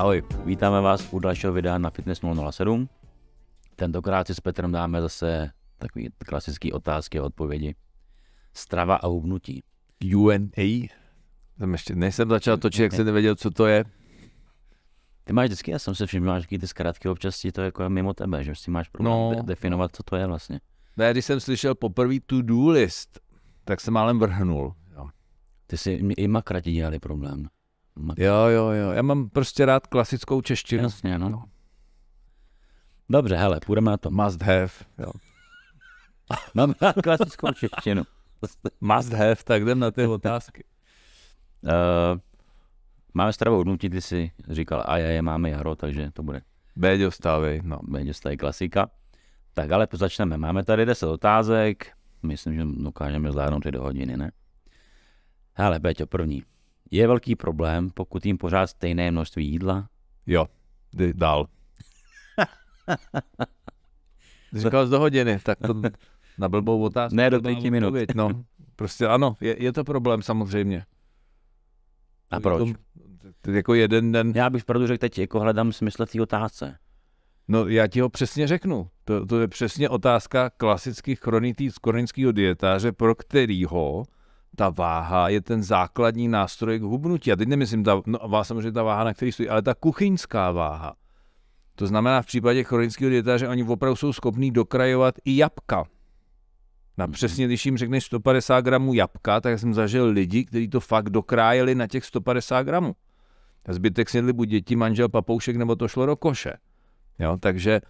Ahoj, vítáme vás u dalšího videa na Fitness 007. Tentokrát si s Petrem dáme zase takové klasické otázky a odpovědi. Strava a hubnutí. Q&A? Tam ještě než jsem začal točit, jak jsem nevěděl, co to je. Ty máš vždycky, já jsem se všiml, máš ty zkrátky občas, to jako mimo tebe, že si máš problém no. definovat, co to je vlastně. Ne, když jsem slyšel poprvé tu do list, tak jsem málem vrhnul. Jo. Ty si i makrati dělali problém. Jo, jo, jo. Já mám prostě rád klasickou češtinu. Jasně, no. no. Dobře, hele, půjdeme na to. Must have, jo. mám rád klasickou češtinu. Must have, tak jdem na ty otázky. uh, máme stravu odnutí, ty jsi říkal, a je, je, máme jaro, takže to bude. Béďo stavy, no. Béďo stavy, klasika. Tak ale začneme. Máme tady 10 otázek. Myslím, že dokážeme zvládnout ty do hodiny, ne? Hele, Béťo, první. Je velký problém, pokud jim pořád stejné množství jídla? Jo, jdi dál. Říkal jsi do hodiny, tak to na blbou otázku. Ne, do pěti minut. Odpověď, no. Prostě ano, je, je to problém samozřejmě. A proč? Je to, jako jeden den... Já bych pravdu řekl teď, jako hledám smysl té otázce. No já ti ho přesně řeknu. To, to je přesně otázka klasických chronického dietáře, pro kterýho ta váha je ten základní nástroj k hubnutí. A teď nemyslím ta, no, samozřejmě ta váha, na který stojí, ale ta kuchyňská váha. To znamená v případě chronického že oni opravdu jsou schopní dokrajovat i jabka. Na mhm. přesně, když jim řekneš 150 gramů jabka, tak jsem zažil lidi, kteří to fakt dokrájeli na těch 150 gramů. A zbytek snědli buď děti, manžel, papoušek, nebo to šlo do koše. Jo, takže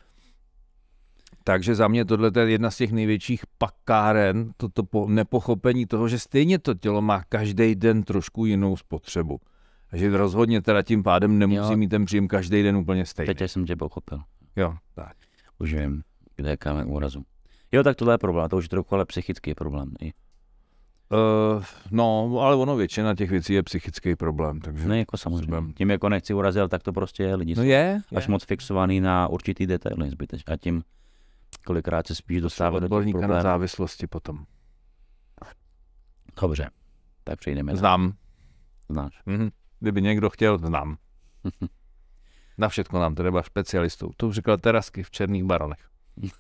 takže za mě tohle je jedna z těch největších pakáren, toto po nepochopení toho, že stejně to tělo má každý den trošku jinou spotřebu. Takže rozhodně teda tím pádem nemusí jo. mít ten příjem každý den úplně stejný. Teď jsem tě pochopil. Jo, tak. Už vím, kde je úrazu. Jo, tak tohle je problém, to už je trochu ale psychický problém. I. Uh, no, ale ono většina těch věcí je psychický problém. Takže no jako samozřejmě. Způsobem. Tím jako nechci urazit, tak to prostě je lidi. No je? Až je. moc fixovaný na určitý detaily zbytečně. A tím kolikrát se spíš dostává do odborníka na závislosti potom. Dobře, tak přejdeme. Znám. Na... Znáš. Mm-hmm. Kdyby někdo chtěl, znám. na všechno nám třeba specialistou. To už říkal Terasky v Černých baronech.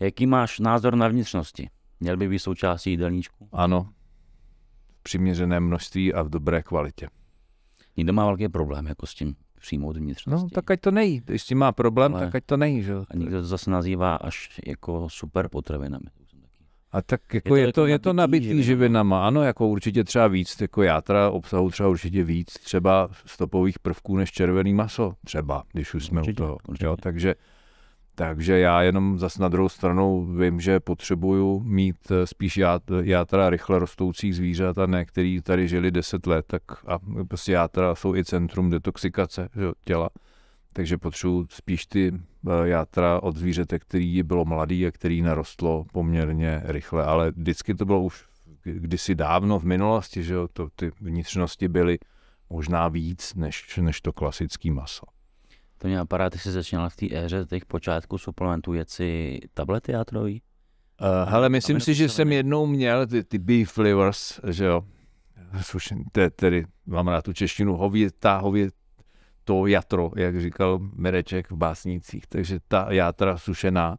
Jaký máš názor na vnitřnosti? Měl by být součástí jídelníčku? Ano. V přiměřeném množství a v dobré kvalitě. Nikdo má velký problém jako s tím přímo od vnitřnosti. No, tak ať to nejí. Jestli má problém, Ale tak ať to nejí. Že? A někdo to zase nazývá až jako super potravinami. A tak jako je to, je to, jako nabitý, nabitý živinama, ano, jako určitě třeba víc, jako játra obsahu třeba určitě víc, třeba stopových prvků než červený maso, třeba, když už jsme určitě, u toho. Určitě. Jo, takže takže já jenom zas na druhou stranu vím, že potřebuju mít eh, spíš játra rychle rostoucích zvířat a ne, který tady žili 10 let. Tak a prostě játra jsou i centrum detoxikace že, těla. Takže potřebuju spíš ty eh, játra od zvířete, který bylo mladý a který narostlo poměrně rychle. Ale vždycky to bylo už kdysi dávno v minulosti, že to, ty vnitřnosti byly možná víc než, než to klasické maso. To mě napadá, ty jsi začínal v té éře těch počátků suplementů, si tablety játrový? Uh, eh, hele, myslím si, že jsem jednou měl ty, ty beef flavors, že jo, Slušen, te, tedy mám rád tu češtinu, hově, ta hově, to jatro, jak říkal Mereček v básnicích, takže ta játra sušená.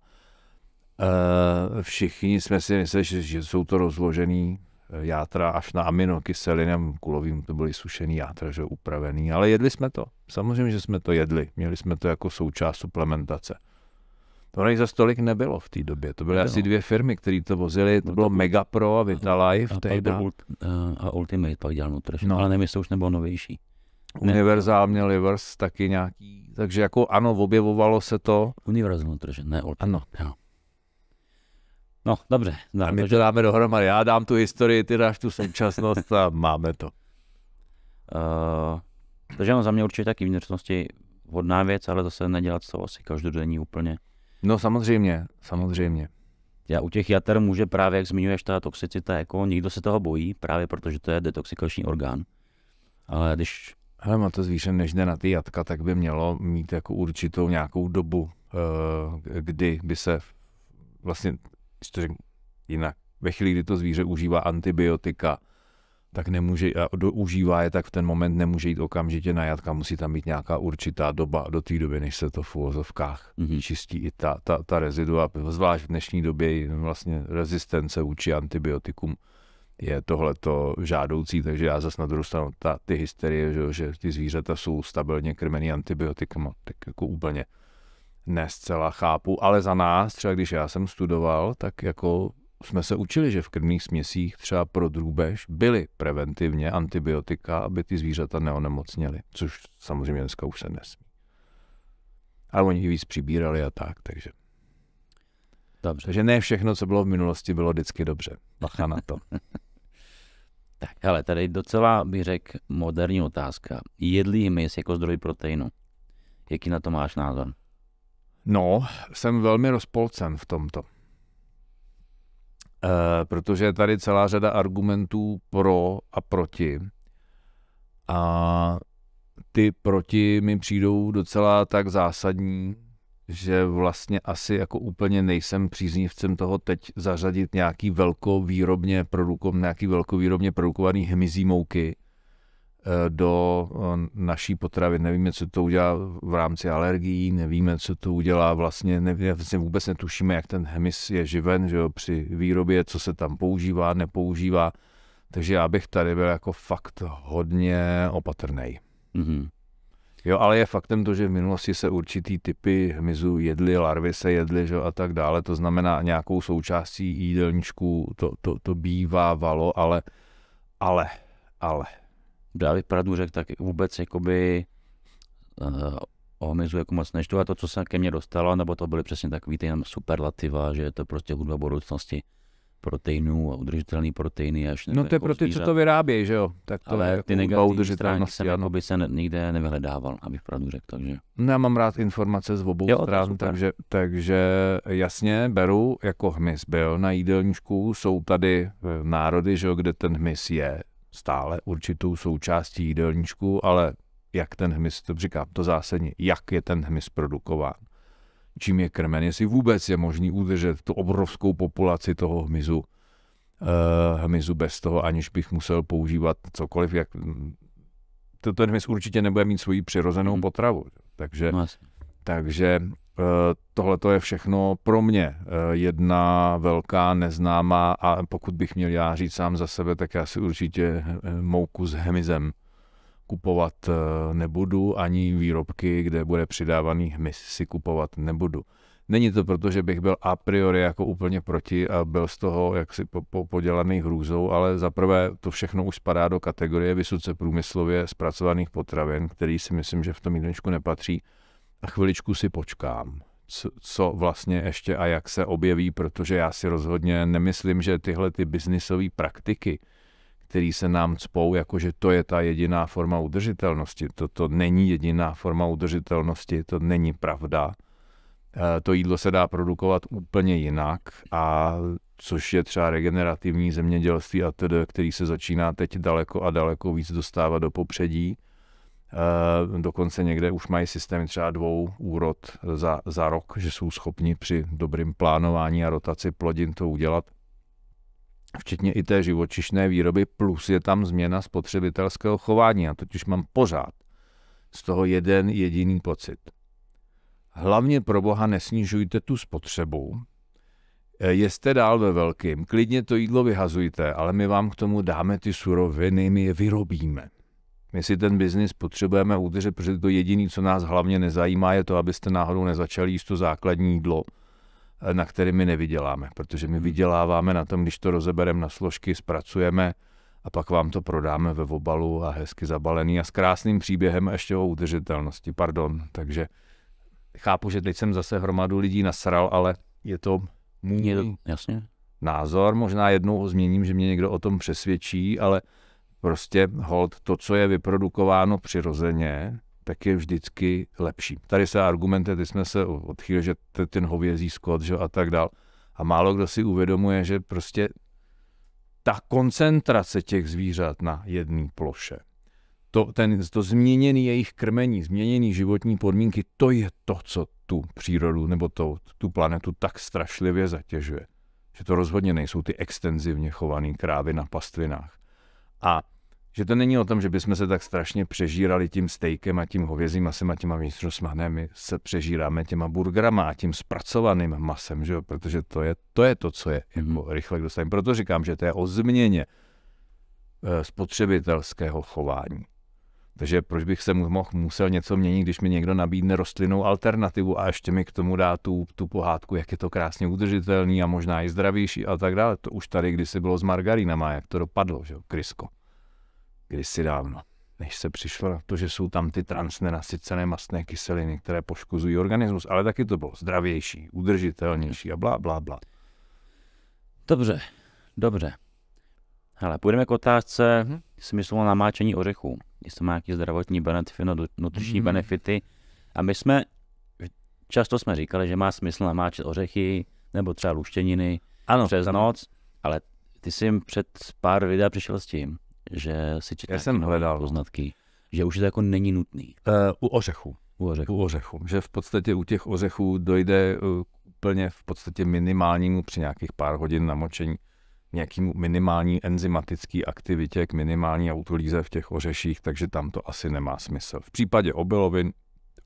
Uh, všichni jsme si mysleli, že, že jsou to rozložený Eh, játra až na aminokyselinem kulovým, to byly sušený játra, že upravený, ale jedli jsme to. Samozřejmě, že jsme to jedli. Měli jsme to jako součást suplementace. To nej za stolik nebylo v té době. To byly nebylo. asi dvě firmy, které to vozily. To no bylo Megapro a Vitalife. A, a, ult, eh, a Ultimate pak dělal Nutrition, no. ale nevím, jestli už nebylo novější. Univerzál měl Livers taky nějaký, takže jako ano, objevovalo se to. Univerzál Nutrition, no, ne Ultimate. Ano. Jo. No, dobře. No, a my to dáme dohromady. Já dám tu historii, ty dáš tu současnost a máme to. Uh, takže no, za mě určitě taky vnitřnosti hodná věc, ale zase nedělat to asi každodenní úplně. No samozřejmě, samozřejmě. Já u těch jater může právě, jak zmiňuješ, ta toxicita, jako nikdo se toho bojí, právě protože to je detoxikační orgán. Ale když... Hele, má to zvíře, než jde na ty jatka, tak by mělo mít jako určitou nějakou dobu, eh, kdy by se vlastně když to řeknu jinak, ve chvíli, kdy to zvíře užívá antibiotika, tak nemůže, a do, užívá je, tak v ten moment nemůže jít okamžitě na jatka, musí tam být nějaká určitá doba do té doby, než se to v úvozovkách mm-hmm. čistí i ta, ta, ta rezidua. Zvlášť v dnešní době vlastně rezistence vůči antibiotikum je tohleto žádoucí, takže já zase na druhou stranu ta, ty hysterie, že, že ty zvířata jsou stabilně krmený antibiotikama, tak jako úplně ne zcela chápu, ale za nás, třeba když já jsem studoval, tak jako jsme se učili, že v krmných směsích třeba pro drůbež byly preventivně antibiotika, aby ty zvířata neonemocněly, což samozřejmě dneska už se nesmí. Ale oni víc přibírali a tak, takže... Dobře. Takže ne všechno, co bylo v minulosti, bylo vždycky dobře. Bacha na to. tak, ale tady docela bych řekl moderní otázka. Jedlí hmyz jako zdroj proteinu. Jaký na to máš názor? No, jsem velmi rozpolcen v tomto. E, protože je tady celá řada argumentů pro a proti. A ty proti mi přijdou docela tak zásadní, že vlastně asi jako úplně nejsem příznivcem toho teď zařadit nějaký velkovýrobně, produko, nějaký velkovýrobně produkovaný hmyzí mouky Eh, do eh, naší potravy. Nevíme, co to udělá v rámci alergií, nevíme, co to udělá vlastně, nevíme, vlastně vůbec netušíme, jak ten hemis je živen že jo, při výrobě, co se tam používá, nepoužívá. Takže já bych tady byl jako fakt hodně opatrný. Mm-hmm. Jo, ale je faktem to, že v minulosti se určitý typy hmyzu jedly, larvy se jedly že, a tak dále. To znamená, nějakou součástí jídelníčku to, to, to bývávalo, ale, ale, ale David Pradu řekl, tak vůbec jakoby uh, eh, omezu jako moc neštu. a to, co se ke mně dostalo, nebo to byly přesně takový ty superlativa, že je to prostě hudba budoucnosti proteinů a udržitelný proteiny. Až no jako to je jako pro ty, zvířat. co to vyrábějí, že jo? Tak to Ale jako ty negativní stránky jsem jako by se nikde nevyhledával, abych pravdu řekl. Takže. No já mám rád informace z obou jo, stran, takže, takže jasně beru, jako hmyz byl na jídelníčku, jsou tady eh, národy, že jo, kde ten hmyz je stále určitou součástí jídelníčku, ale jak ten hmyz, to říkám, to zásadně, jak je ten hmyz produkován, čím je krmen, jestli vůbec je možný udržet tu obrovskou populaci toho hmyzu, uh, hmyzu bez toho, aniž bych musel používat cokoliv, jak ten hmyz určitě nebude mít svoji přirozenou mhm. potravu. Takže, no takže Eh, tohle to je všechno pro mě eh, jedna velká neznámá a pokud bych měl já říct sám za sebe, tak já si určitě eh, mouku s hemizem kupovat nebudu, ani výrobky, kde bude přidávaný hmyz, si kupovat nebudu. Není to proto, že bych byl a priori jako úplně proti a byl z toho jaksi po, po, podělaný hrůzou, ale zaprvé to všechno už spadá do kategorie vysoce průmyslově zpracovaných potravin, který si myslím, že v tom jídlečku nepatří chviličku si počkám, co, co vlastně ještě a jak se objeví, protože já si rozhodně nemyslím, že tyhle ty biznisové praktiky, které se nám cpou, jakože to je ta jediná forma udržitelnosti. Toto není jediná forma udržitelnosti, to není pravda. Eh, to jídlo se dá produkovat úplně jinak, a což je třeba regenerativní zemědělství a tedy, který se začíná teď daleko a daleko víc dostávat do popředí Eh, dokonce někde už mají systémy třeba dvou úrod za, za rok, že jsou schopni při dobrým plánování a rotaci plodin to udělat včetně i té živočišné výroby, plus je tam změna spotřebitelského chování. A totiž mám pořád z toho jeden jediný pocit. Hlavně pro boha nesnižujte tu spotřebu, eh, jeste dál ve velkým, klidně to jídlo vyhazujte, ale my vám k tomu dáme ty suroviny, my je vyrobíme. My si ten biznis potřebujeme udržet, protože to jediné, co nás hlavně nezajímá, je to, abyste náhodou nezačali jíst to základní jídlo, eh, na které my nevyděláme, protože my hmm. vyděláváme na tom, když to rozebereme na složky, zpracujeme a pak vám to prodáme ve obalu a hezky zabalený a s krásným příběhem ještě o udržitelnosti, pardon. Takže chápu, že teď jsem zase hromadu lidí nasral, ale je to můj je to, jasně. názor. Možná jednou ho změním, že mě někdo o tom přesvědčí, ale prostě hold to, co je vyprodukováno přirozeně, tak je vždycky lepší. Tady se argumenty, ty jsme se odchýlili, že ten hovězí skot že, a tak dál. A málo kdo si uvědomuje, že prostě ta koncentrace těch zvířat na jedné ploše, to, ten, to změněný jejich krmení, změněný životní podmínky, to je to, co tu přírodu nebo to, tu planetu tak strašlivě zatěžuje. Že to rozhodně nejsou ty extenzivně chované krávy na pastvinách. A že to není o tom, že bychom se tak strašně přežírali tím stejkem a tím hovězím masem a těma vnitřnostma. Ne, my se přežíráme těma burgerama a tím zpracovaným masem, že jo? protože to je, to je to, co je mm-hmm. jako rychle dostaneme. Proto říkám, že to je o změně eh, spotřebitelského chování. Takže proč bych se mohl, musel něco měnit, když mi někdo nabídne rostlinnou alternativu a ještě mi k tomu dá tu, tu pohádku, jak je to krásně udržitelný a možná i zdravější a tak dále. To už tady kdysi bylo s margarínama, jak to dopadlo, že jo, krysko. Kdysi dávno, než se přišlo na to, že jsou tam ty transnenasycené masné kyseliny, které poškozují organismus, ale taky to bylo zdravější, udržitelnější a blá, blá, blá. Dobře, dobře. Ale půjdeme k otázce mm-hmm. smyslu namáčení ořechů jestli má nějaký zdravotní benefity, no, nutriční mm. benefity. A my jsme, často jsme říkali, že má smysl namáčet ořechy nebo třeba luštěniny ano, přes ano. noc, ale ty jsi jim před pár videa přišel s tím, že si četl Já jsem hledal poznatky, že už to jako není nutný. Uh, u ořechů. U ořechů. U ořechů. Že v podstatě u těch ořechů dojde eh, úplně v podstatě minimálnímu při nějakých pár hodin namočení nějaký minimální enzymatické aktivitě, k minimální autolíze v těch ořeších, takže tam to asi nemá smysl. V případě obilovin,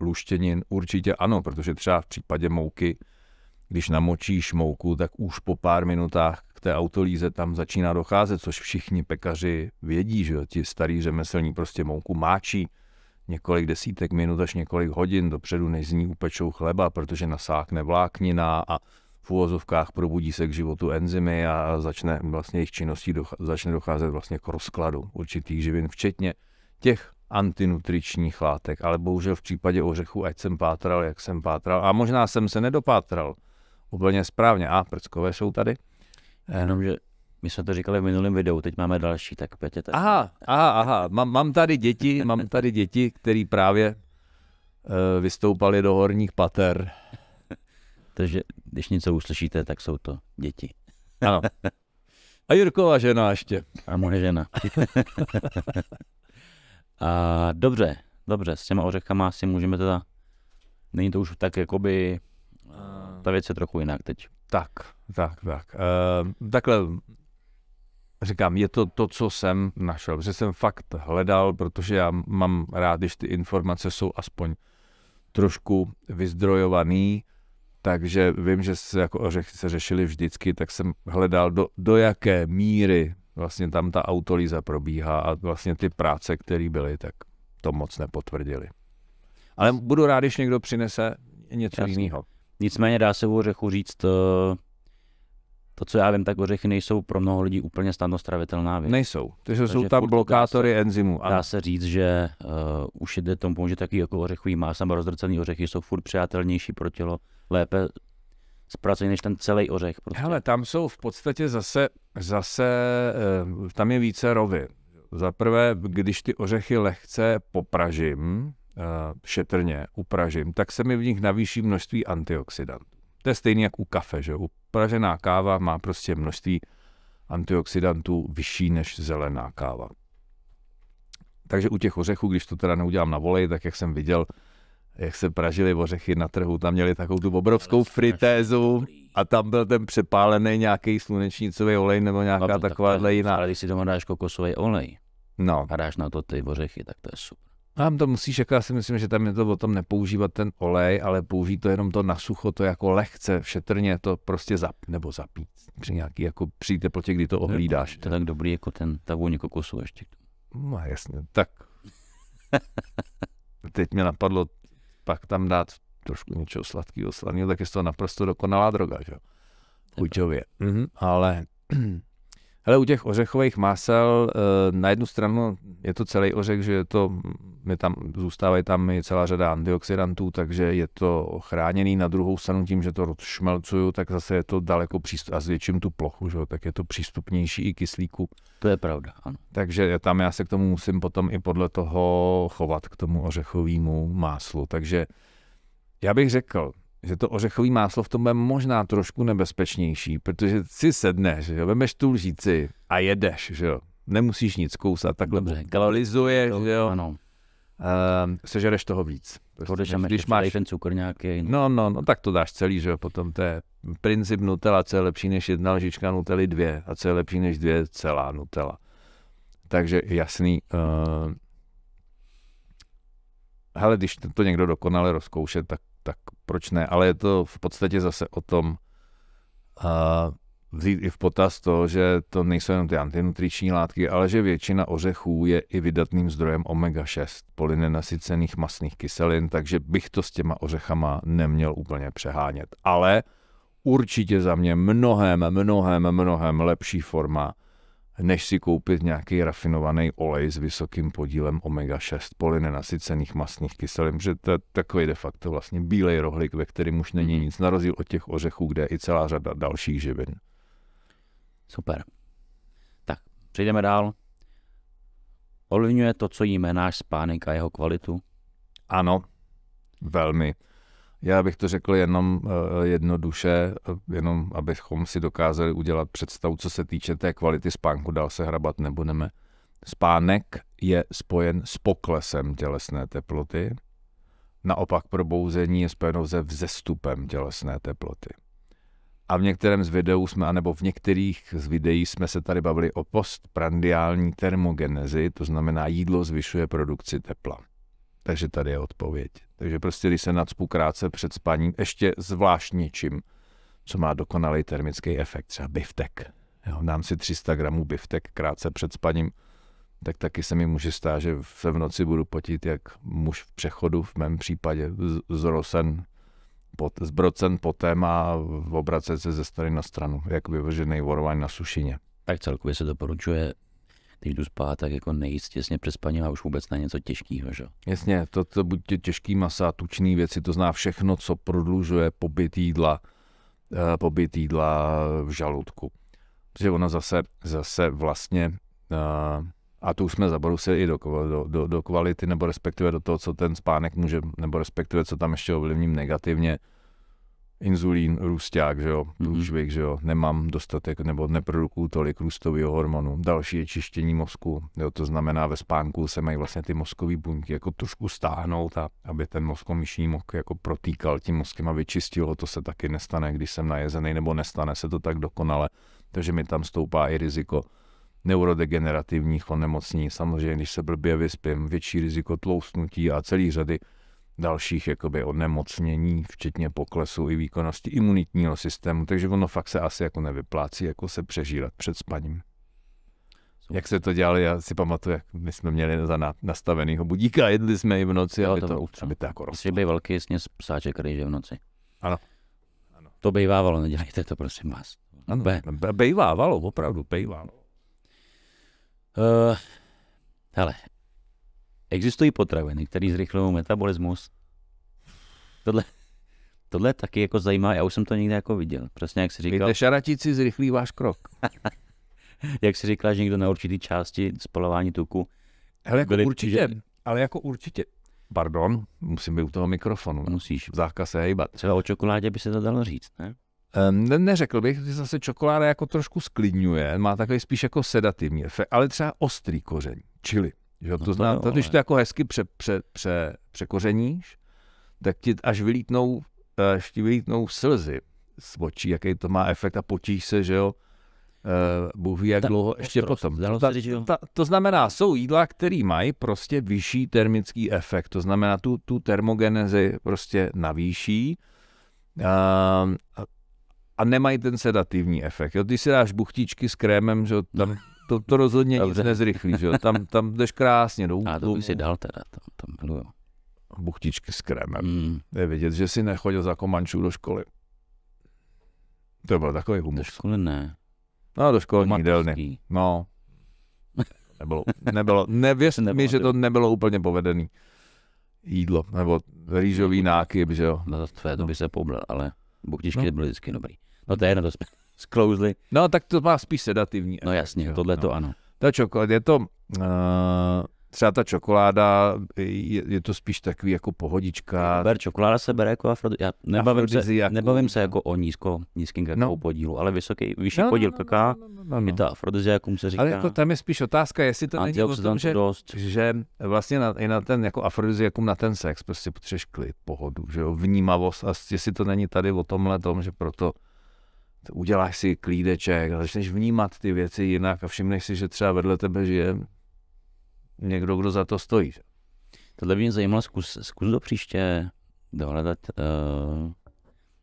luštěnin určitě ano, protože třeba v případě mouky, když namočíš mouku, tak už po pár minutách k té autolíze tam začíná docházet, což všichni pekaři vědí, že ti starý řemeslní prostě mouku máčí několik desítek minut až několik hodin dopředu, než z ní upečou chleba, protože nasákne vláknina a v úvozovkách probudí se k životu enzymy a začne vlastně jejich činností doch, začne docházet vlastně k rozkladu určitých živin, včetně těch antinutričních látek. Ale bohužel v případě ořechu, ať jsem pátral, jak jsem pátral, a možná jsem se nedopátral úplně správně. A prckové jsou tady. Eh, jenomže my jsme to říkali v minulém videu, teď máme další, tak Petě. Tady... Aha, aha, aha, mám, mám tady děti, mám tady děti, které právě e, vystoupali do horních pater protože když něco uslyšíte, tak jsou to děti. Ano. A Jirková žena ještě. A moje žena. a, dobře, dobře, s těma ořechama si můžeme teda... Není to už tak jakoby... Eh. Ta věc je trochu jinak teď. Tak, tak, tak. E, takhle říkám, je to to, co jsem našel, že jsem fakt hledal, protože já mám rád, když ty informace jsou aspoň trošku vyzdrojovaný, takže vím, že se jako ořechy se řešily vždycky, tak jsem hledal, do, do jaké míry vlastně tam ta autolíza probíhá a vlastně ty práce, které byly, tak to moc nepotvrdili. Ale budu rád, když někdo přinese něco Jasný. jiného. Nicméně dá se o ořechu říct, to, eh, to, co já vím, tak ořechy nejsou pro mnoho lidí úplně snadno stravitelná věc. Nejsou, takže jsou tam blokátory enzymů. Dá se říct, že uh, už jde tomu, že taky jako ořechový Má a rozdrcený ořechy jsou furt přátelnější pro tělo, lépe zpracují než ten celý ořech. Prostě. Hele, tam jsou v podstatě zase, zase eh, tam je více rovy. Za prvé, když ty ořechy lehce popražím, eh, šetrně upražím, tak se mi v nich navýší množství antioxidantů. To je stejné jak u kafe, že upražená káva má prostě množství antioxidantů vyšší než zelená káva. Takže u těch ořechů, když to teda neudělám na volej, tak jak jsem viděl, jak se pražili ořechy na trhu, tam měli takovou tu obrovskou fritézu a tam byl ten přepálený nějaký slunečnicový olej nebo no nějaká no, takováhle tak, jiná. Ale když si doma dáš kokosový olej no. a dáš na to ty ořechy, tak to je super. Tam to musíš, jako já si myslím, že tam je to o tom nepoužívat ten olej, ale použít to jenom to na sucho, to jako lehce, šetrně to prostě zap, nebo zapít. Při nějaký, jako při teplotě, kdy to ohlídáš. To je tak dobrý, jako ten, ta vůně kokosu ještě. No jasně, tak. Teď mě napadlo, pak tam dát trošku něčeho sladkého, slaného, tak je to naprosto dokonalá droga, že? Chuťově. Mm-hmm. Ale Hele, u těch ořechových másel eh, na jednu stranu je to celý ořech, že je to, my tam, zůstávají tam i celá řada antioxidantů, takže je to chráněný. Na druhou stranu tím, že to rozšmelcuju, tak zase je to daleko přístup, a zvětším tu plochu, že? tak je to přístupnější i kyslíku. To je pravda, ano. Takže tam já se k tomu musím potom i podle toho chovat, k tomu ořechovému máslu. Takže já bych řekl, že to ořechový máslo v tom je možná trošku nebezpečnější, protože si sedneš, že jo, vemeš tu lžíci a jedeš, že jo. Nemusíš nic kousat, takhle Dobře. galizuješ, to, že jo. Ano. Uh, sežereš toho víc. Prostě, než, když máš ten cukr nějaký. No. no, no, no, tak to dáš celý, že jo, potom to je princip Nutella, co je lepší než jedna lžička Nutelly dvě a co je lepší než dvě celá Nutella. Takže jasný, uh, hele, když to někdo dokonale rozkouše, tak tak proč ne? Ale je to v podstatě zase o tom a vzít i v potaz to, že to nejsou jenom ty antinutriční látky, ale že většina ořechů je i vydatným zdrojem omega-6, polynenasycených masných kyselin, takže bych to s těma ořechama neměl úplně přehánět. Ale určitě za mě mnohem, mnohem, mnohem lepší forma než si koupit nějaký rafinovaný olej s vysokým podílem omega-6 polynenasycených mastných kyselin, že to je takový de facto vlastně bílej rohlik, ve kterém už není hmm. nic, na rozdíl od těch ořechů, kde je i celá řada dalších živin. Super. Tak, přejdeme dál. Ovlivňuje to, co jíme náš spánek a jeho kvalitu? Ano, velmi. Já bych to řekl jenom eh, jednoduše, eh, jenom abychom si dokázali udělat představu, co se týče té kvality spánku, dál se hrabat nebudeme. Spánek je spojen s poklesem tělesné teploty, naopak probouzení je spojeno se vzestupem tělesné teploty. A v některém z videů jsme, anebo v některých z videí jsme se tady bavili o postprandiální termogenezi, to znamená jídlo zvyšuje produkci tepla. Takže tady je odpověď. Takže prostě, když se nadspu krátce před spaním, ještě zvlášť něčím, co má dokonalý termický efekt, třeba biftek. Jo, dám si 300 gramů biftek krátce před spaním, tak taky se mi může stát, že se v noci budu potit jak muž v přechodu, v mém případě zrosen, pot, zbrocen potem a obracet se ze strany na stranu, jak vyvržený vorvaň na sušině. Tak celkově se doporučuje když jdu spát, tak jako nejíst těsně přes spaním a už vůbec na něco těžkého. Že? Jasně, to, to buď těžký masa, tučný věci, to zná všechno, co prodlužuje pobyt jídla, eh, pobyt jídla v žaludku. Protože ona zase, zase vlastně, eh, a tu jsme zabrusili i do, do, do, do kvality, nebo respektive do toho, co ten spánek může, nebo respektive co tam ještě ovlivním negativně, inzulín, růsták, že jo, mhm. průžvih, že jo, nemám dostatek nebo neprodukuju tolik růstového hormonu. Další je čištění mozku, jo, to znamená ve spánku se mají vlastně ty mozkové buňky jako trošku stáhnout, a aby ten mozkomyšní mok jako protýkal tím mozkem a vyčistil ho, to se taky nestane, když jsem najezený, nebo nestane se to tak dokonale, takže mi tam stoupá i riziko neurodegenerativních onemocnění. Samozřejmě, když se blbě vyspím, větší riziko tloustnutí a celý řady dalších jakoby onemocnění, včetně poklesu i výkonnosti imunitního systému, takže ono fakt se asi jako nevyplácí jako se přežívat před spaním. Jak se to dělali, já si pamatuju, jak my jsme měli za na, nastavenýho budíka, jedli jsme i v noci, ale to, to, to no. to jako rostlo. Musí velký sněz psáček, když je v noci. Ano. ano. To bejvávalo, nedělejte to, prosím vás. Ano, Be. No, bejvávalo, opravdu, bejvávalo. Uh, eh, hele, Existují potraviny, které zrychlují metabolismus. Tohle, tohle taky jako zajímá, já už jsem to někde jako viděl. Přesně jak si říkal. Víte, šaratíci zrychlí váš krok. jak si říkal, že někdo na určitý části spalování tuku. Hele, jako byli, určitě, že... ale jako určitě. Pardon, musím být u toho mikrofonu. Musíš. Zákaz se hejbat. Třeba o čokoládě by se to dalo říct, ne? Ehm, ne, neřekl bych, že zase čokoláda jako trošku sklidňuje, má takový spíš jako sedativní efekt, ale třeba ostrý kořen, čili že? To, no to znamená, jo, když to jako hezky pře, pře, pře, překořeníš, tak ti až vylítnou, eh, až ti vylítnou slzy z očí, jaký to má efekt a potíš se, že jo, Uh, Bůh ví, jak ta, dlouho ještě ostrost, potom. Ta, ta, to znamená, jsou jídla, které mají prostě vyšší termický efekt. To znamená, tu, tu termogenezi prostě navýší uh, a, a nemají ten sedativní efekt. Jo, když si dáš buchtičky s krémem, že tam to, to rozhodně Dobře. nic nezrychlí, že jo? Tam, tam jdeš krásně do útlumu. A to by si dal teda, tam, tam miluju. Buchtičky s krémem. Mm. Je vidět, že si nechodil za komančů do školy. To byl takový humus. Do školy ne. No, do školní jídelny. No. Nebylo, nebylo, nevěř nebylo, mi, že to nebylo úplně povedený jídlo, nebo rýžový no. nákyp, že jo. No to tvé, to no. by se poblal, ale buchtičky no. byly vždycky dobrý. No to je na to jsme sklouzli. No, tak to má spíš sedativní. No jasně, tohle to no. ano. Ta čokoláda, je to, uh, třeba ta čokoláda, je, je, to spíš takový jako pohodička. Ber, čokoláda se bere jako afrod, já nebavím, se, jako, nebavím se jako o nízko, nízkým kakou no. podílu, ale vysoký, vyšší no, no podíl no, no, kaká, no, no, no, no. je ta afrodiziakum se říká. Ale jako tam je spíš otázka, jestli to není o tom, že, dost. že vlastně na, i na ten jako afrodiziakum, na ten sex prostě potřebuješ klid, pohodu, že jo, vnímavost a jestli to není tady o tomhle tom, že proto uděláš si klídeček, začneš vnímat ty věci jinak a všimneš si, že třeba vedle tebe žije někdo, kdo za to stojí. Tohle by mě zajímalo, zkus, zkus do příště dohledat uh,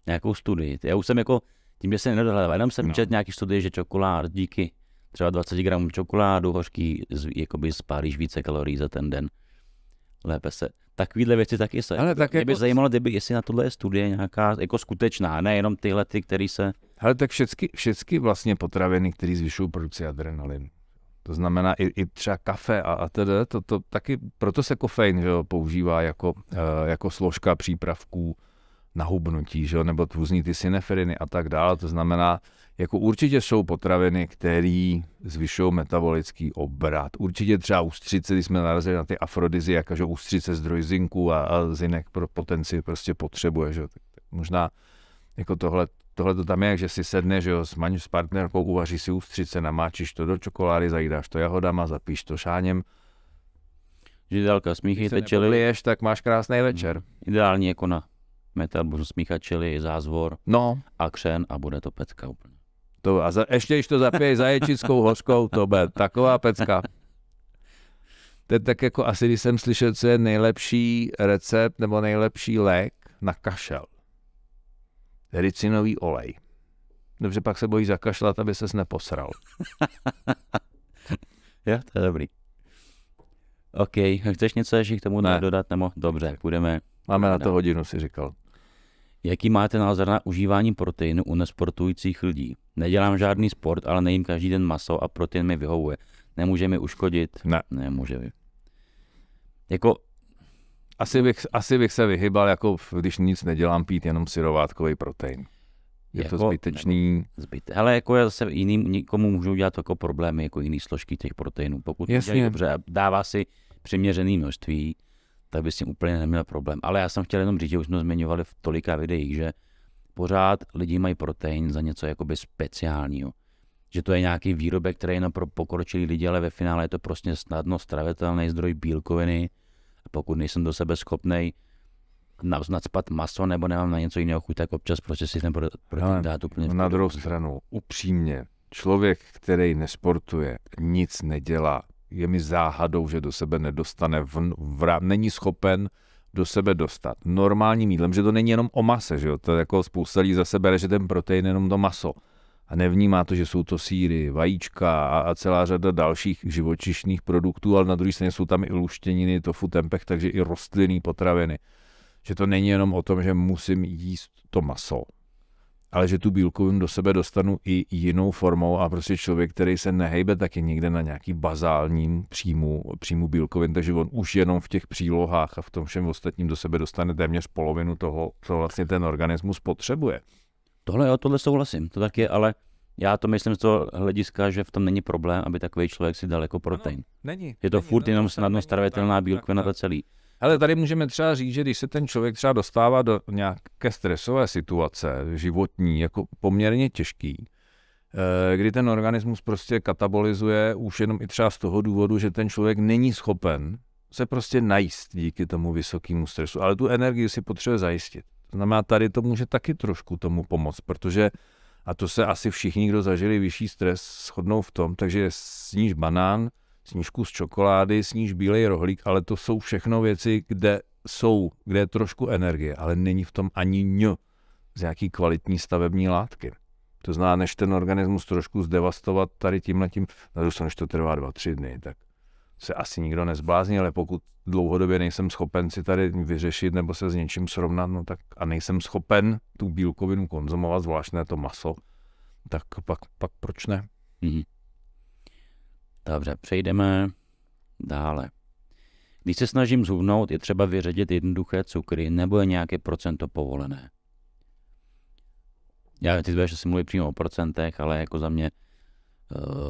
nějakou studii. Já už jsem jako, tím, že se nedohledal, jenom jsem no. četl nějaký studie, že čokolád, díky třeba 20 gramů čokoládu hořký, z, jakoby spálíš více kalorií za ten den. Lépe se. Takovýhle věci taky se. Ale tak mě jako... by zajímalo, kdyby, jestli na tohle je studie nějaká jako skutečná, ne jenom tyhle, ty, které se ale tak všechny, všecky vlastně potraviny, které zvyšují produkci adrenalinu. To znamená i, i třeba kafe a, a tedy, to, to taky, proto se kofein že jo, používá jako, eh, jako složka přípravků na hubnutí, že jo, nebo různý ty syneferiny a tak dále. To znamená, jako určitě jsou potraviny, které zvyšují metabolický obrat. Určitě třeba ústřice, když jsme narazili na ty afrodiziaka, že ústřice zdroj zinku a, a zinek pro potenci prostě potřebuje, že jo. Tak, tak možná jako tohle tohle to tam je, že si sedneš že jo, s, maň, s partnerkou, uvaří si ústřice, namáčíš to do čokolády, zajídáš to jahodama, zapíš to šáněm. Židelka, smíchejte čili. Když tak máš krásný hmm. večer. Ideální jako na metal, budu smíchat čili, zázvor no. a křen a bude to pecka úplně. To, a za, ještě, když to zapiješ zaječickou hořkou, to bude taková pecka. To tak jako asi, když jsem slyšel, co je nejlepší recept nebo nejlepší lék na kašel ricinový olej. Dobře, pak se bojí zakašlat, aby ses neposral. jo, to je dobrý. OK, chceš něco ještě k tomu ne. dodat? Nebo dobře, budeme. Máme na to hodinu, si říkal. Jaký máte názor na užívání proteinu u nesportujících lidí? Nedělám žádný sport, ale nejím každý den maso a protein mi vyhovuje. Nemůže mi uškodit? Ne. Nemůže. Jako asi bych, asi bych se vyhybal, jako když nic nedělám, pít jenom syrovátkový protein. Je jako, to zbytečný. Zbyt, ale jako já zase jiným, někomu můžou dělat jako problémy, jako jiný složky těch proteinů. Pokud Jasně. dobře dává si přiměřený množství, tak by si úplně neměl problém. Ale já jsem chtěl jenom říct, že už jsme zmiňovali v tolika videích, že pořád lidi mají protein za něco jakoby speciálního. Že to je nějaký výrobek, který je pro pokročilý lidi, ale ve finále je to prostě snadno stravitelný zdroj bílkoviny, pokud nejsem do sebe schopný navznat spat maso nebo nemám na něco jiného chuť, tak občas prostě si ten protein dát úplně. Na druhou stranu, upřímně, člověk, který nesportuje, nic nedělá, je mi záhadou, že do sebe nedostane, v, v, není schopen do sebe dostat normálním jídlem, že to není jenom o mase, že jo? to je jako spousta lidí za sebe že ten protein je jenom to maso a nevnímá to, že jsou to síry, vajíčka a, celá řada dalších živočišných produktů, ale na druhé straně jsou tam i luštěniny, tofu, tempeh, takže i rostlinné potraviny. Že to není jenom o tom, že musím jíst to maso, ale že tu bílkovinu do sebe dostanu i jinou formou a prostě člověk, který se nehejbe, tak je někde na nějaký bazálním příjmu, příjmu bílkovin, takže on už jenom v těch přílohách a v tom všem ostatním do sebe dostane téměř polovinu toho, co vlastně ten organismus potřebuje. Tohle jo, tohle souhlasím, to tak je, ale já to myslím z toho hlediska, že v tom není problém, aby takový člověk si daleko jako protein. No, není. Je to není, furt no, jenom snadno stravitelná bílkovina, to celý. Ale tady můžeme třeba říct, že když se ten člověk třeba dostává do nějaké stresové situace životní, jako poměrně těžký, eh, kdy ten organismus prostě katabolizuje už jenom i třeba z toho důvodu, že ten člověk není schopen se prostě najíst díky tomu vysokému stresu, ale tu energii si potřebuje zajistit znamená, tady to může taky trošku tomu pomoct, protože, a to se asi všichni, kdo zažili vyšší stres, shodnou v tom, takže sníž banán, sníž kus čokolády, sníž bílej rohlík, ale to jsou všechno věci, kde jsou, kde je trošku energie, ale není v tom ani ň z nějaký kvalitní stavební látky. To zná, než ten organismus trošku zdevastovat tady tímhle tím, na to trvá dva, tři dny, tak se asi nikdo nezblázní, ale pokud dlouhodobě nejsem schopen si tady vyřešit nebo se s něčím srovnat, no tak a nejsem schopen tu bílkovinu konzumovat, zvláštně to maso, tak pak, pak proč ne? Mhm. Dobře, přejdeme dále. Když se snažím zhubnout, je třeba vyředit jednoduché cukry nebo je nějaké procento povolené. Já ty že si mluví přímo o procentech, ale jako za mě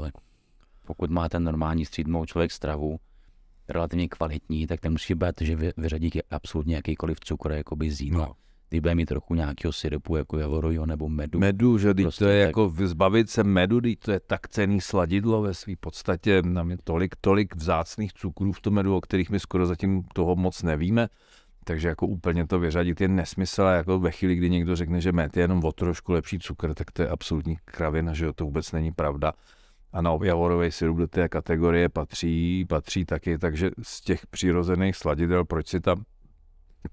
eh, pokud má ten normální střídmou člověk stravu, relativně kvalitní, tak nemusí být, že vyřadí absolutně jakýkoliv cukr jako z jídla. No. Ty bude mít trochu nějakého syrupu, jako javorového nebo medu. Medu, že prostě, to je tak... jako zbavit se medu, když to je tak cený sladidlo ve své podstatě. Na mě tolik, tolik vzácných cukrů v tom medu, o kterých my skoro zatím toho moc nevíme. Takže jako úplně to vyřadit je nesmysl. Jako ve chvíli, kdy někdo řekne, že med je jenom o trošku lepší cukr, tak to je absolutní kravina, že to vůbec není pravda a na javorový sirup do té kategorie patří, patří taky, takže z těch přirozených sladidel, proč si tam,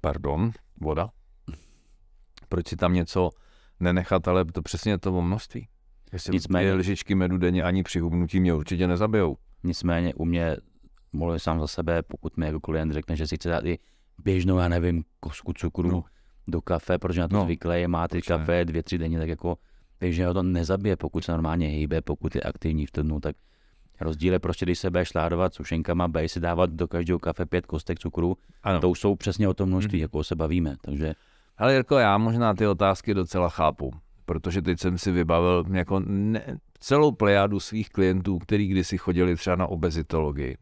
pardon, voda, proč si tam něco nenechat, ale to přesně to množství. Jestli Nicméně, lžičky medu denně ani při hubnutí mě určitě nezabijou. Nicméně u mě, mluvím sám za sebe, pokud mi jako klient řekne, že si chce dát i běžnou, já nevím, kosku cukru no. do kafe, protože na to no. zvyklý, má ty kafe dvě, tři denně, tak jako takže ho to nezabije, pokud se normálně hýbe, pokud je aktivní v tnu, tak rozdíl je prostě, když se budeš sládovat sušenkama, budeš si dávat do každého kafe pět kostek cukru, ano. to už jsou přesně o tom množství, hmm. jako se bavíme. Takže... Ale Jirko, já možná ty otázky docela chápu, protože teď jsem si vybavil jako ne, celou plejádu svých klientů, který kdysi chodili třeba na obezitologii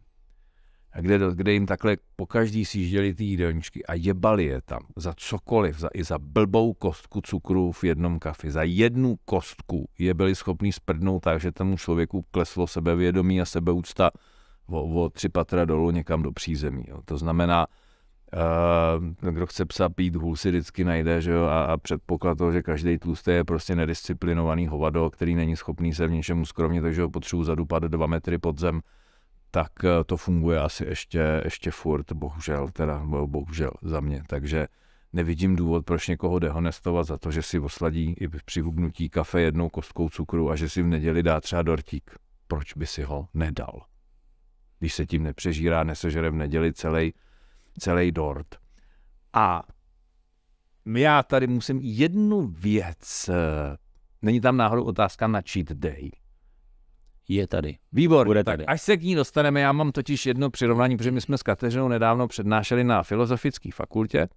a kde, kde jim takhle po každý sjížděli ty jídelníčky a jebali je tam za cokoliv, za, i za blbou kostku cukru v jednom kafi, za jednu kostku je byli schopni sprdnout tak, že tomu člověku kleslo sebevědomí a sebeúcta o, o tři patra dolů někam do přízemí. Jo. To znamená, Uh, kdo chce psa pít, hůl si vždycky najde, že jo, a, a předpoklad toho, že každý tlustý je prostě nedisciplinovaný hovado, který není schopný se v něčem uskromnit, takže ho potřebuji zadupat dva metry pod zem, tak eh, to funguje asi ještě, ještě furt, bohužel, teda bohužel za mě. Takže nevidím důvod, proč někoho dehonestovat za to, že si osladí i při hubnutí kafe jednou kostkou cukru a že si v neděli dá třeba dortík. Proč by si ho nedal? Když se tím nepřežírá, nesežere v neděli celý, celý dort. A já tady musím jednu věc, eh, není tam náhodou otázka na cheat day je tady. Výbor bude tady. Tak až se k ní dostaneme, já mám totiž jedno přirovnání, protože my jsme s Kateřinou nedávno přednášeli na filozofické fakultě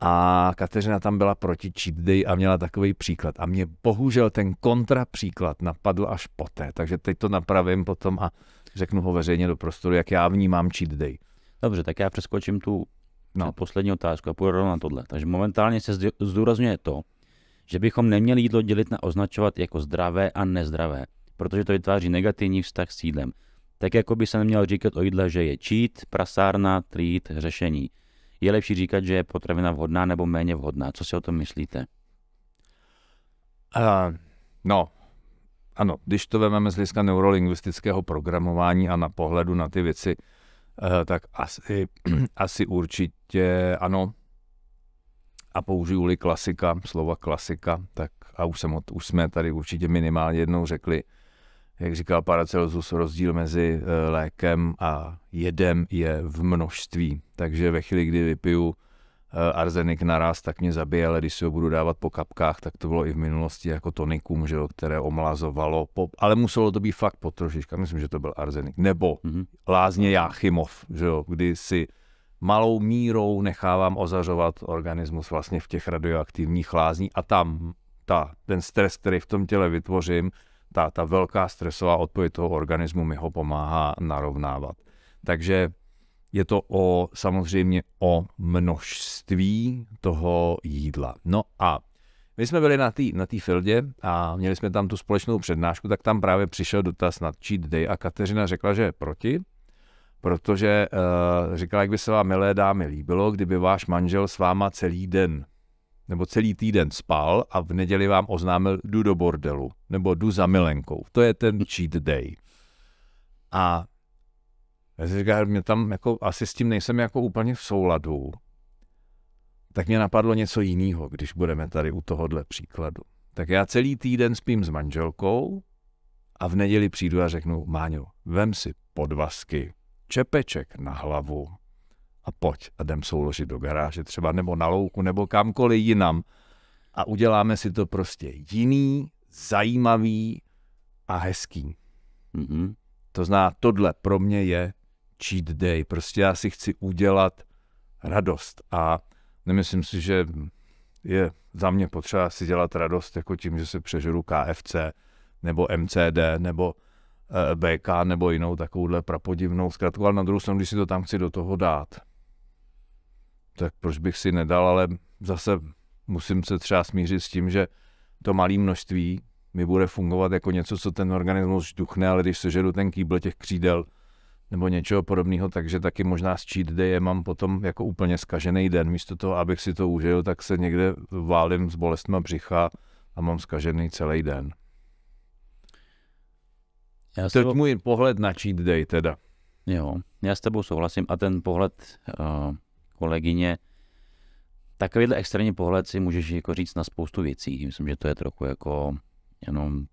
a Kateřina tam byla proti cheat day a měla takový příklad. A mě bohužel ten kontrapříklad napadl až poté, takže teď to napravím potom a řeknu ho veřejně do prostoru, jak já vnímám cheat day. Dobře, tak já přeskočím tu no. poslední otázku a půjdu na tohle. Takže momentálně se zdůrazňuje to, že bychom neměli jídlo dělit na označovat jako zdravé a nezdravé protože to vytváří negativní vztah s jídlem. Tak jako by se neměl říkat o jídle, že je čít, prasárna, trít, řešení. Je lepší říkat, že je potravina vhodná nebo méně vhodná. Co si o tom myslíte? Uh, no, ano, když to vezmeme z hlediska neurolingvistického programování a na pohledu na ty věci, uh, tak asi, asi určitě ano. A použiju-li klasika, slova klasika, tak a už, jsem, od, už jsme tady určitě minimálně jednou řekli, jak říkal Paracelsus, rozdíl mezi eh, lékem a jedem je v množství. Takže ve chvíli, kdy vypiju eh, arzenik naraz, tak mě zabije, ale když si ho budu dávat po kapkách, tak to bylo i v minulosti jako tonikum, že jo, které omlazovalo, po, ale muselo to být fakt po trošička, myslím, že to byl arzenik, nebo mm-hmm. lázně Jáchymov, že jo, kdy si malou mírou nechávám ozařovat organismus vlastně v těch radioaktivních lázních a tam ta, ten stres, který v tom těle vytvořím, ta, ta velká stresová odpověď toho organismu mi ho pomáhá narovnávat. Takže je to o, samozřejmě o množství toho jídla. No a my jsme byli na té na fildě a měli jsme tam tu společnou přednášku, tak tam právě přišel dotaz na cheat day a Kateřina řekla, že je proti, protože uh, říkala, jak by se vám, milé dámy, líbilo, kdyby váš manžel s váma celý den nebo celý týden spal a v neděli vám oznámil, jdu do bordelu, nebo jdu za milenkou. To je ten cheat day. A já si říkám, mě tam jako, asi s tím nejsem jako úplně v souladu. Tak mě napadlo něco jiného, když budeme tady u tohohle příkladu. Tak já celý týden spím s manželkou a v neděli přijdu a řeknu, Máňo, vem si podvazky, čepeček na hlavu, a pojď a jdem souložit do garáže třeba nebo na louku nebo kamkoliv jinam a uděláme si to prostě jiný, zajímavý a hezký. Mm-hmm. To zná, tohle pro mě je cheat day. Prostě já si chci udělat radost a nemyslím si, že je za mě potřeba si dělat radost jako tím, že se přežeru KFC nebo MCD nebo eh, BK nebo jinou takovouhle prapodivnou zkratku, ale na druhou stranu, když si to tam chci do toho dát, tak proč bych si nedal, ale zase musím se třeba smířit s tím, že to malé množství mi bude fungovat jako něco, co ten organismus duchne, ale když sežeru ten kýbl těch křídel nebo něčeho podobného, takže taky možná s cheat day mám potom jako úplně skažený den. Místo toho, abych si to užil, tak se někde válím s bolestma břicha a mám skažený celý den. Já to je můj pohled na cheat day teda. Jo, já s tebou souhlasím a ten pohled uh kolegyně. Takovýhle extrémní pohled si můžeš jako říct na spoustu věcí. Myslím, že to je trochu jako jenom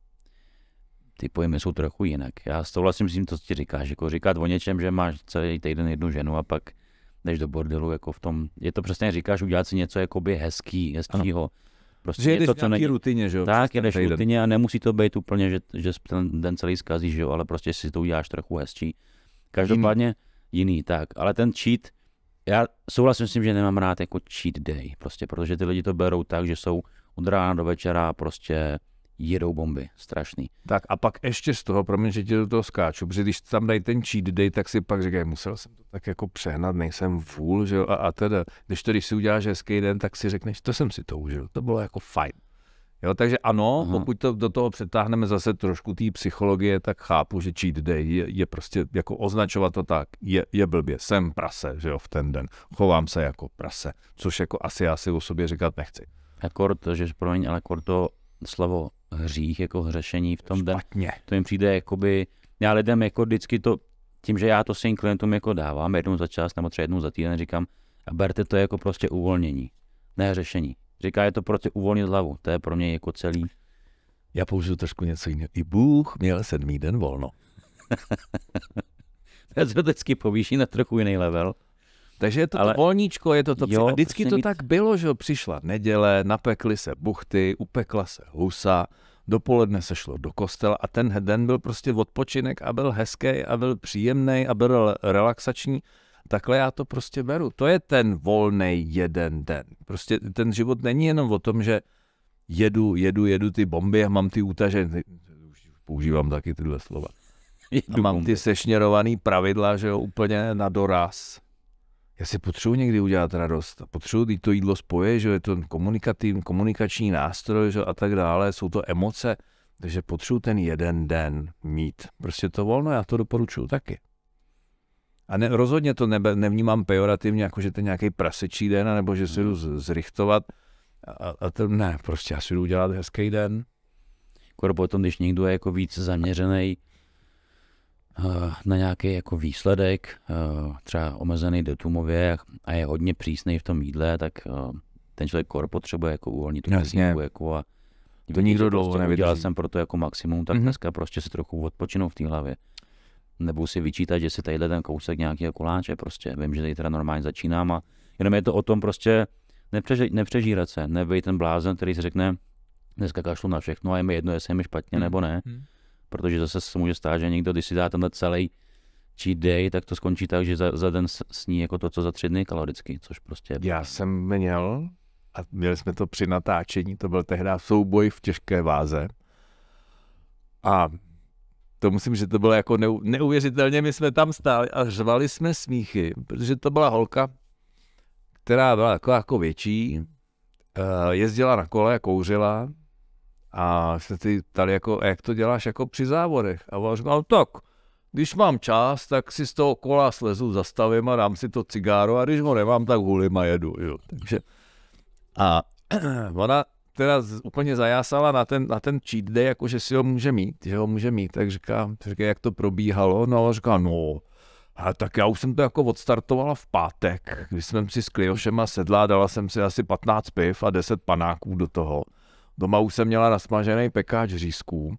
ty pojmy jsou trochu jinak. Já tohle si myslím, co ti říkáš. Jako říkat o něčem, že máš celý týden jednu ženu a pak jdeš do bordelu, jako v tom, je to přesně říkáš, udělat si něco jakoby hezký, hezkýho. Prostě že je to, co ne... rutině, že jo? Tak, jdeš v rutině a nemusí to být úplně, že, že ten den celý zkazí, že jo, ale prostě si to uděláš trochu hezčí. Každopádně jiný, jiný tak. Ale ten cheat, já souhlasím s tím, že nemám rád jako cheat day, prostě, protože ty lidi to berou tak, že jsou od rána do večera prostě jedou bomby, strašný. Tak a pak ještě z toho, promiň, že ti do toho skáču, protože když tam dají ten cheat day, tak si pak říkají, musel jsem to tak jako přehnat, nejsem fůl, že jo, a, a teda. Když to, když si uděláš hezký den, tak si řekneš, to jsem si to užil, to bylo jako fajn. Jo, takže ano, Aha. pokud to do toho přetáhneme zase trošku té psychologie, tak chápu, že cheat day je, je prostě jako označovat to tak, je, je blbě, jsem prase, že jo, v ten den, chovám se jako prase, což jako asi já si o sobě říkat nechci. Akord, že promiň, ale akord to slovo hřích, jako hřešení v tom Špatně. Den, to jim přijde jakoby, já lidem jako vždycky to, tím, že já to svým klientům jako dávám jednou za čas nebo třeba jednou za týden, říkám, a berte to jako prostě uvolnění, ne řešení. Říká, je to pro ty uvolnit hlavu. To je pro mě jako celý. Já použiju trošku něco jiného. I Bůh měl sedmý den volno. to je vždycky povýší na trochu jiný level. Takže je to, ale... to volníčko, je to to... Jo, a vždycky to mít... tak bylo, že přišla neděle, napekly se buchty, upekla se husa, dopoledne se šlo do kostela a ten den byl prostě odpočinek a byl hezký a byl příjemný a byl relaxační Takhle já to prostě beru. To je ten volný jeden den. Prostě ten život není jenom o tom, že jedu, jedu, jedu ty bomby a mám ty útažené. Používám taky tyhle slova. A mám ty sešněrovaný pravidla, že jo, úplně na doraz. Já si potřebuji někdy udělat radost. Potřebuji, to jídlo spoje, že je to komunikativní, komunikační nástroj že a tak dále, jsou to emoce. Takže potřebuji ten jeden den mít. Prostě to volno, já to doporučuji taky. A ne, rozhodně to nebe, nevnímám pejorativně, jako že to je nějaký prasečí den, nebo že si jdu mhm. z, zrichtovat. A, a to ne, prostě já si jdu udělat hezký den. Skoro potom, když někdo je jako víc zaměřený uh, eh, na nějaký jako výsledek, uh, třeba omezený detumově a je hodně přísný v tom jídle, tak uh, ten člověk kor potřebuje jako uvolnit tu písničku jako a to nikdo dlouho prostě nevydrží. Udělal jsem pro to jako maximum, tak mm-hmm. dneska prostě si trochu odpočinu v té hlavě nebudu si vyčítat, že si tadyhle ten kousek nějakého jako koláče prostě. Vím, že tady teda normálně začínám a jenom je to o tom prostě nepřeži, nepřežírat se, nebejt ten blázen, který si řekne, dneska kašlu na všechno a je mi jedno, jestli je mi špatně nebo ne, hmm. hmm. protože zase se může stát, že někdo, když si dá tenhle celý cheat day, tak to skončí tak, že za, za den sní jako to, co za tři dny kaloricky, což prostě... Já jsem měl, a měli jsme to při natáčení, to byl tehdy souboj v těžké váze, a to musím, že to bylo jako neuvěřitelně, my jsme tam stáli a řvali jsme smíchy, protože to byla holka, která byla jako jako větší, eh, jezdila na kole, kouřila a se ty ptali, jako, jak to děláš jako při závodech. A ona říkala, no tak, když mám čas, tak si z toho kola slezu, zastavím a dám si to cigáro a když ho nemám, tak a jedu. Jo. Takže, a ona teda úplně zajásala na ten, na ten cheat day, jako že si ho může mít, že ho může mít, tak říká, říká jak to probíhalo, no a říká, no, a tak já už jsem to jako odstartovala v pátek, když jsem si s Kliošema sedla, dala jsem si asi 15 piv a 10 panáků do toho. Doma už jsem měla nasmažený pekáč řízků.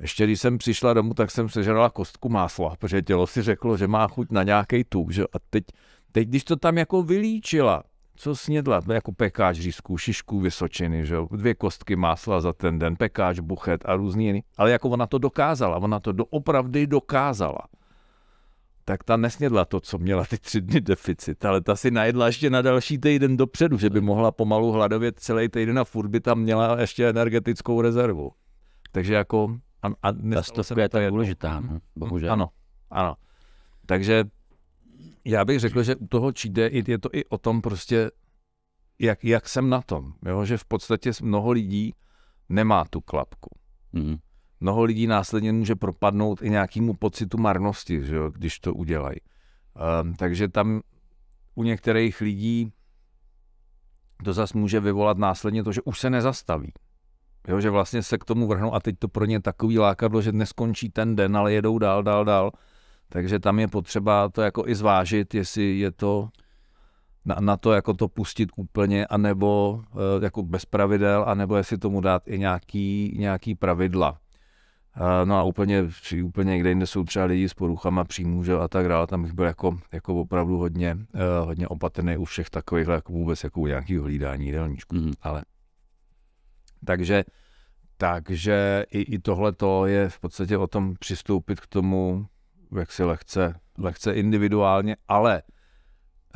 Ještě když jsem přišla domů, tak jsem sežrala kostku másla, protože tělo si řeklo, že má chuť na nějaký tuk. Že? A teď, teď, když to tam jako vylíčila, co snědla, no, jako pekáč řízků, šišků, vysočiny, že jo? dvě kostky másla za ten den, pekáč, buchet a různý jiný. Ale jako ona to dokázala, ona to opravdu dokázala. Tak ta nesnědla to, co měla ty tři dny deficit, ale ta si najedla ještě na další týden dopředu, že by mohla pomalu hladovět celý týden a furt by tam měla ještě energetickou rezervu. Takže jako... A, a ta je důležitá, hm, hm, bohužel. Ano, ano. Takže já bych řekl, že u toho číde je to i o tom prostě, jak, jak jsem na tom. Jo? Že v podstatě mnoho lidí nemá tu klapku. Mm-hmm. Mnoho lidí následně může propadnout i nějakému pocitu marnosti, že jo? když to udělají. Um, takže tam u některých lidí to zase může vyvolat následně to, že už se nezastaví. Jo, že vlastně se k tomu vrhnou a teď to pro ně takový lákadlo, že neskončí ten den, ale jedou dál, dál, dál. Takže tam je potřeba to jako i zvážit, jestli je to na, na to jako to pustit úplně, anebo e, jako bez pravidel, anebo jestli tomu dát i nějaký, nějaký pravidla. E, no a úplně, či úplně někde jinde jsou třeba lidi s poruchama příjmů, že, a tak dále, tam bych byl jako, jako opravdu hodně, e, hodně opatrný u všech takových, jako vůbec jako u nějakého hlídání jídelníčku, mm. ale takže takže i, i tohle to je v podstatě o tom přistoupit k tomu jaksi lehce, lehce individuálně, ale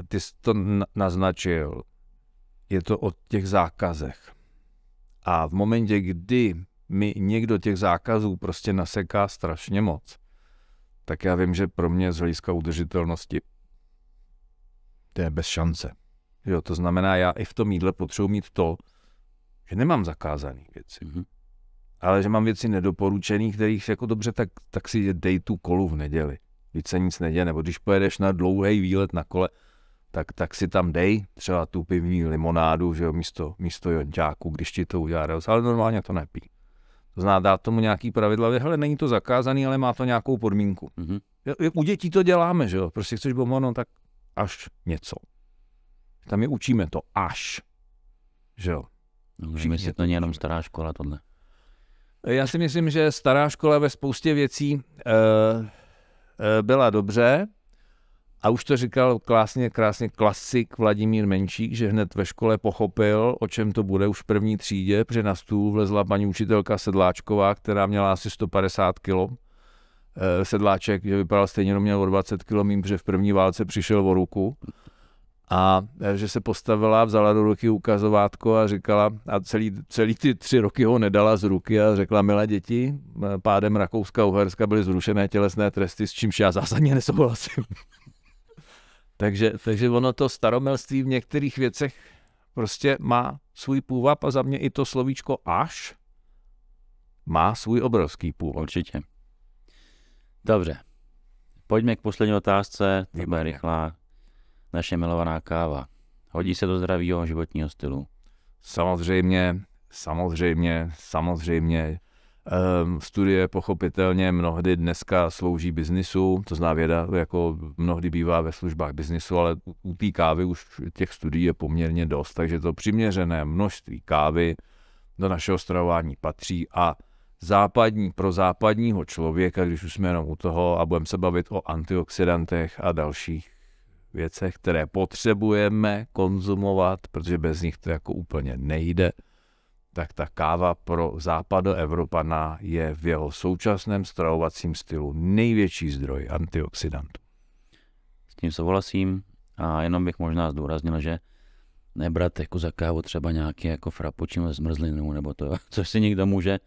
ty jsi to naznačil, je to o těch zákazech. A v momentě, kdy mi někdo těch zákazů prostě naseká strašně moc, tak já vím, že pro mě z hlediska udržitelnosti to je bez šance. Jo, to znamená, já i v tom jídle potřebuji mít to, že nemám zakázané věci. Mm-hmm ale že mám věci nedoporučený, kterých jako dobře, tak, tak si dej tu kolu v neděli. Když se nic neděje, nebo když pojedeš na dlouhý výlet na kole, tak, tak si tam dej třeba tu pivní limonádu, že jo, místo, místo jonťáku, když ti to udělá radost, ale normálně to nepí. To zná dát tomu nějaký pravidla, hele, není to zakázaný, ale má to nějakou podmínku. Mm-hmm. U dětí to děláme, že jo, prostě chceš bomono, tak až něco. Tam je učíme to až, že jo. No, my si to není jenom stará škola tohle. Já si myslím, že stará škola ve spoustě věcí e, e, byla dobře. A už to říkal krásně, krásně klasik Vladimír Menšík, že hned ve škole pochopil, o čem to bude už v první třídě, protože na stůl vlezla paní učitelka Sedláčková, která měla asi 150 kg. Eh, sedláček, že vypadal stejně, měl o 20 kg, protože v první válce přišel o ruku a e, že se postavila, vzala do ruky ukazovátko a říkala, a celý, celý ty tři roky ho nedala z ruky a řekla, milé děti, e, pádem Rakouska a Uherska byly zrušené tělesné tresty, s čímž já zásadně nesouhlasím. takže, takže ono to staromelství v některých věcech prostě má svůj půvab a za mě i to slovíčko až má svůj obrovský půvab. Určitě. Dobře. Pojďme k poslední otázce, to bude rychlá naše milovaná káva. Hodí se do zdravého životního stylu. Samozřejmě, samozřejmě, samozřejmě. Ehm, studie pochopitelně mnohdy dneska slouží biznisu, to zná věda, jako mnohdy bývá ve službách biznisu, ale u té kávy už těch studií je poměrně dost, takže to přiměřené množství kávy do našeho stravování patří a západní pro západního člověka, když už jsme jenom u toho a budeme se bavit o antioxidantech a dalších věcech, které potřebujeme konzumovat, protože bez nich to jako úplně nejde, tak ta káva pro západoevropana je v jeho současném stravovacím stylu největší zdroj antioxidantů. S tím souhlasím a jenom bych možná zdůraznil, že nebrat jako za kávu třeba nějaký jako frapočinu zmrzlinu nebo to, což si někdo může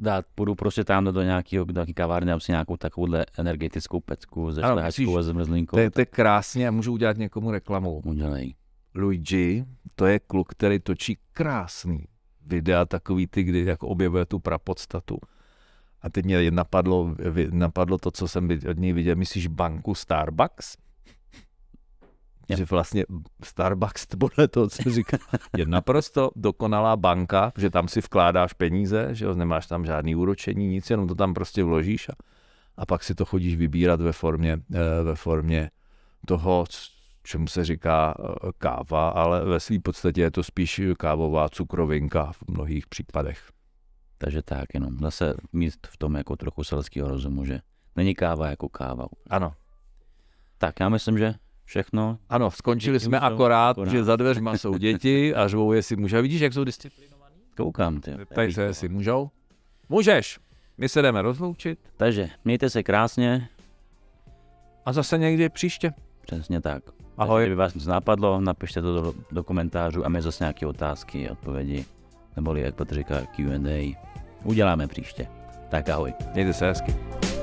dát, půjdu prostě tam do nějakého, do nějaké kavárny, dám si nějakou takovouhle energetickou pecku ze šlehačkou a zmrzlinkou. To je, to je krásně a můžu udělat někomu reklamu. Udělej. Luigi, to je kluk, který točí krásný videa, takový ty, kdy jako objevuje tu prapodstatu. A teď mě napadlo, napadlo to, co jsem od něj viděl. Myslíš banku Starbucks? Že vlastně Starbucks, podle toho, co říká, je naprosto dokonalá banka, že tam si vkládáš peníze, že jo, nemáš tam žádný úročení, nic, jenom to tam prostě vložíš a, a pak si to chodíš vybírat ve formě, eh, ve formě toho, čemu se říká eh, káva, ale ve své podstatě je to spíš kávová cukrovinka v mnohých případech. Takže tak, jenom zase mít v tom jako trochu selského rozumu, že není káva jako káva. Ano. Tak já myslím, že všechno. Ano, skončili jsme akorát, akorát, že za dveřma jsou děti a žvou, jestli můžou. Vidíš, jak jsou disciplinovaní? Koukám, ty. Ptají se, jestli můžou. Můžeš! My se jdeme rozloučit. Takže, mějte se krásně. A zase někdy příště. Přesně tak. Ahoj. Kdyby vás nic napadlo, napište to do, do komentářů a my zase nějaké otázky, odpovědi, neboli jak Petr říká Q&A. Uděláme příště. Tak ahoj. Mějte se hezky.